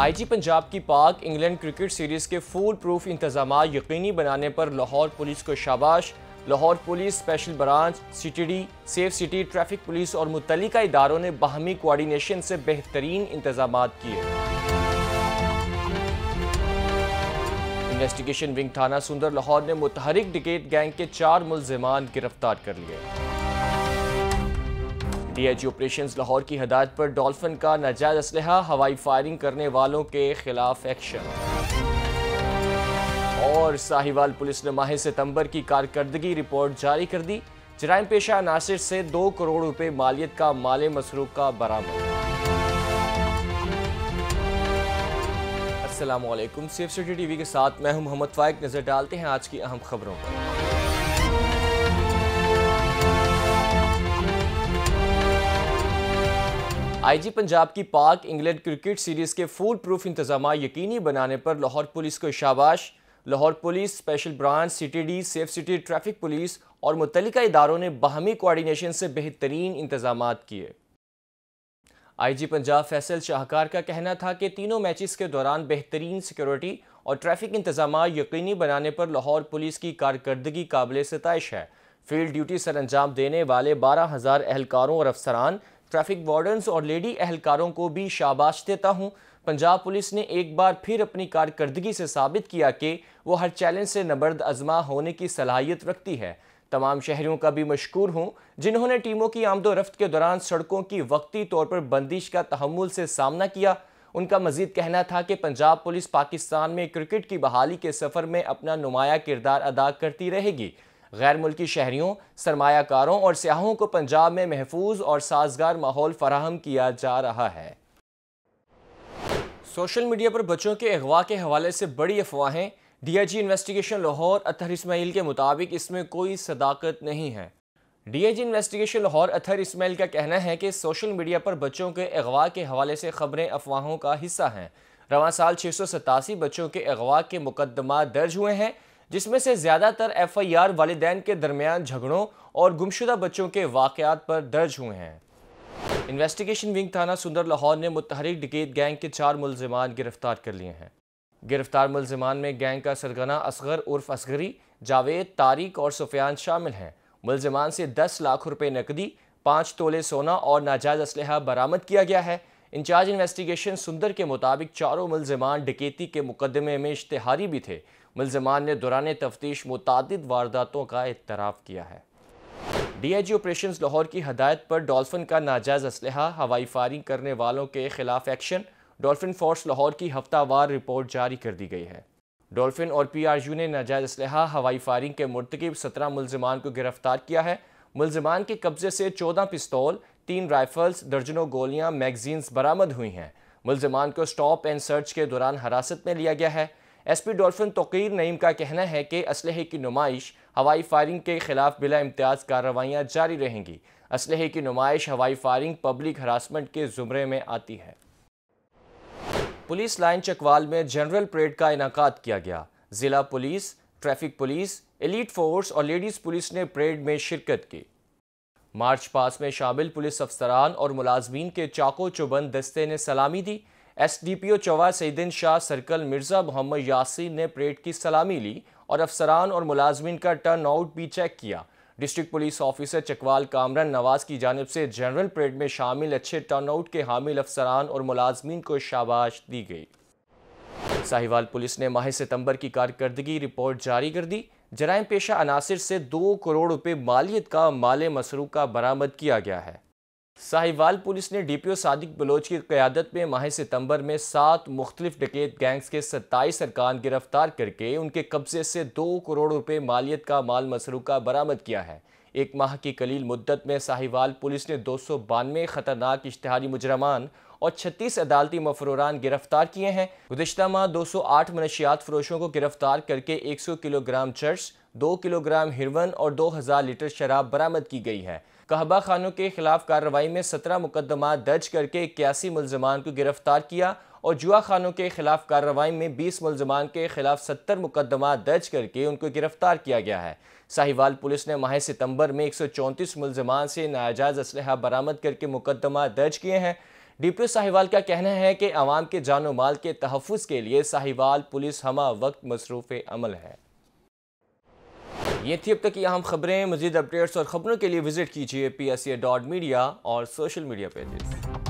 IG Punjab की पाक England cricket series के फूल प्रूफ इंतजाम यकीनी बनाने पर लाहौर पुलिस को शाबाश Lahore police special branch CTD safe city traffic police और मुतल इदारों ने बाहमी कोऑर्डिनेशन से बेहतरीन इंतजाम किए इन्वेस्टिगेशन विंग थाना सुंदर लाहौर ने मुतहरिक डिकेट गैंग के चार मुलजमान गिरफ्तार कर लिए डीएजी ऑपरेशन लाहौर की हदायत पर डॉल्फिन का नाजायज असलहा हवाई फायरिंग करने वालों के खिलाफ एक्शन और साहिवाल पुलिस ने माह सितंबर की कारकर्दगी रिपोर्ट जारी कर दी जराइम पेशा नासिर से दो करोड़ रुपए मालियत का माले मसरूक का बरामद असलम सेफ सिटी टीवी के साथ मैं हूं मोहम्मद फाइक नजर डालते हैं आज की अहम खबरों पर आईजी पंजाब की पाक इंग्लैंड क्रिकेट सीरीज के फूल प्रूफ इंतजाम यकीनी बनाने पर लाहौर पुलिस को शाबाश Lahore police special branch CTD safe city traffic police और मुतलका इदारों ने बाहमी कोऑर्डिनेशन से बेहतरीन इंतजाम किए आईजी पंजाब फैसल शाहकार का कहना था कि तीनों मैचेस के दौरान बेहतरीन सिक्योरिटी और ट्रैफिक इंतजाम यकीनी बनाने पर लाहौर पुलिस की कारकर्दगी काबिल सतश है फील्ड ड्यूटी सर अंजाम देने वाले बारह हज़ार एहलकारों और अफसरान ट्रैफिक वार्डन्स और लेडी अहलकारों को भी शाबाश देता हूँ पंजाब पुलिस ने एक बार फिर अपनी कारकर्दगी से साबित किया कि वो हर चैलेंज से नबर्द आजमा होने की सलाहियत रखती है तमाम शहरों का भी मशहूर हूँ जिन्होंने टीमों की आमदो रफ्त के दौरान सड़कों की वक्ती तौर पर बंदिश का तहमुल से सामना किया उनका मजीद कहना था कि पंजाब पुलिस पाकिस्तान में क्रिकेट की बहाली के सफ़र में अपना नुमाया किरदार अदा करती रहेगी गैर मुल्की शहरीों सरमाकारों और सयाहों को पंजाब में महफूज और साजगार माहौल फराहम किया जा रहा है सोशल मीडिया पर बच्चों के अगवा के हवाले से बड़ी अफवाहें डीआईजी इन्वेस्टिगेशन लाहौर अतहर इसमाइल के मुताबिक इसमें कोई सदाकत नहीं है डीआईजी इन्वेस्टिगेशन लाहौर अतहर इसमाइल का कहना है कि सोशल मीडिया पर बच्चों के अगवा के हवाले से खबरें अफवाहों का हिस्सा हैं रवा साल छः सौ सतासी बच्चों के अगवा के मुकदमा दर्ज हुए हैं जिसमें से ज़्यादातर एफ आई आर वालदेन के दरमियान झगड़ों और गुमशुदा बच्चों के वाक़ात पर दर्ज हुए हैं इन्वेस्टिगेशन विंग थाना सुंदर लाहौर ने मुतहरिक डिकेत गैंग के चार मुलजमान गिरफ्तार कर लिए हैं गिरफ्तार मुलजमान में गैंग का सरगना असगर उर्फ असगरी जावेद तारिक और सुफियान शामिल हैं मुलजमान से दस लाख रुपये नकदी पाँच तोले सोना और नाजायज असलहा बरामद किया गया है इंचार्ज इन्वेस्टिगेशन सुंदर के मुताबिक चारों मुलजमान डकेती के मुकदमे में इश्तहारी भी थे मुलजमान ने दौरान तफ्तीश मुतद वारदातों का इतराफ़ किया है D I G operation Lahore की हदायत पर डॉल्फिन का नाजायज़ असलहा हवाई फायरिंग करने वालों के खिलाफ एक्शन डॉल्फिन फोर्स लाहौर की हफ्तावार रिपोर्ट जारी कर दी गई है डॉल्फिन और पी आर यू ने नाजायज़ इसल हवाई फायरिंग के मरतकब सत्रह मुलजमान को गिरफ्तार किया है मुलजमान के कब्जे से चौदह पिस्तौल तीन राइफल्स दर्जनों गोलियां मैगजीन्स बरामद हुई हैं मुलजमान को स्टॉप एंड सर्च के दौरान हिरासत में लिया गया है एसपी डॉल्फिन तोकीर नईम का कहना है कि इसलहे की नुमाइश हवाई फायरिंग के खिलाफ बिला इम्तियाज़ कार्रवाइयाँ जारी रहेंगी इसलहे की नुमाइश हवाई फायरिंग पब्लिक हरासमेंट के ज़ुमरे में आती है पुलिस लाइन चकवाल में जनरल परेड का इनका किया गया ज़िला police traffic police elite force और लेडीज़ पुलिस ने परेड में शिरकत की मार्च पास में शामिल पुलिस अफसरान और मुलाजमीन के चाको चुबंद दस्ते ने सलामी दी एसडीपीओ चौवा सईदिन शाह सर्कल मिर्ज़ा मोहम्मद यासिन ने परेड की सलामी ली और अफसरान और मुलाजमन का टर्न आउट भी चेक किया district police officer Chakwal Kamran Nawaz की जानब से जनरल परेड में शामिल अच्छे टर्न आउट के हामिल अफसरान और मुलाजमीन को शाबाश दी गई साहिवाल पुलिस ने माह सितंबर की कारकर्दगी रिपोर्ट जारी कर दी जराय पेशा अनासर से दो करोड़ रुपये मालियत का माले मसरू का बरामद किया गया है साहिवाल पुलिस ने डीपीओ सादिक बलोच की क्यादत में माह सितंबर में सात मुख्तलिफ डकैत गैंग्स के सत्ताईस अरकान गिरफ्तार करके उनके कब्जे से दो करोड़ रुपये मालियत का माल मसरूका बरामद किया है एक माह की कलील मुद्दत में साहिवाल पुलिस ने दो सौ बानवे खतरनाक इश्तहारी मुजरमान और छत्तीस अदालती मफरूरान गिरफ्तार किए हैं गुजशत माह दो सौ आठ मनशियात फरोशों को गिरफ्तार करके एक सौ किलोग्राम चर्च दो किलोग्राम हिरवन और दो हज़ार लीटर शराब बरामद की गई है कहबा खानों के खिलाफ कार्रवाई में सत्रह मुकदमा दर्ज करके इक्यासी मुलजमान को गिरफ्तार किया और जुआ खानों के खिलाफ कार्रवाई में बीस मुलजमान के खिलाफ सत्तर मुकदमा दर्ज करके उनको गिरफ्तार किया गया है साहिवाल पुलिस ने माह सितंबर में एक सौ चौंतीस मुलजमान से नाजायज इसल बरामद करके मुकदमा दर्ज किए हैं डीपीओ साहिवाल का कहना है कि आवाम के जानो माल के तहफ़ के लिए साहिवाल पुलिस हमा वक्त मसरूफ़ अमल है ये थी अब तक की अहम खबरें मजीद अपडेट्स और खबरों के लिए विजिट कीजिए P S A dot media और सोशल मीडिया पेजेस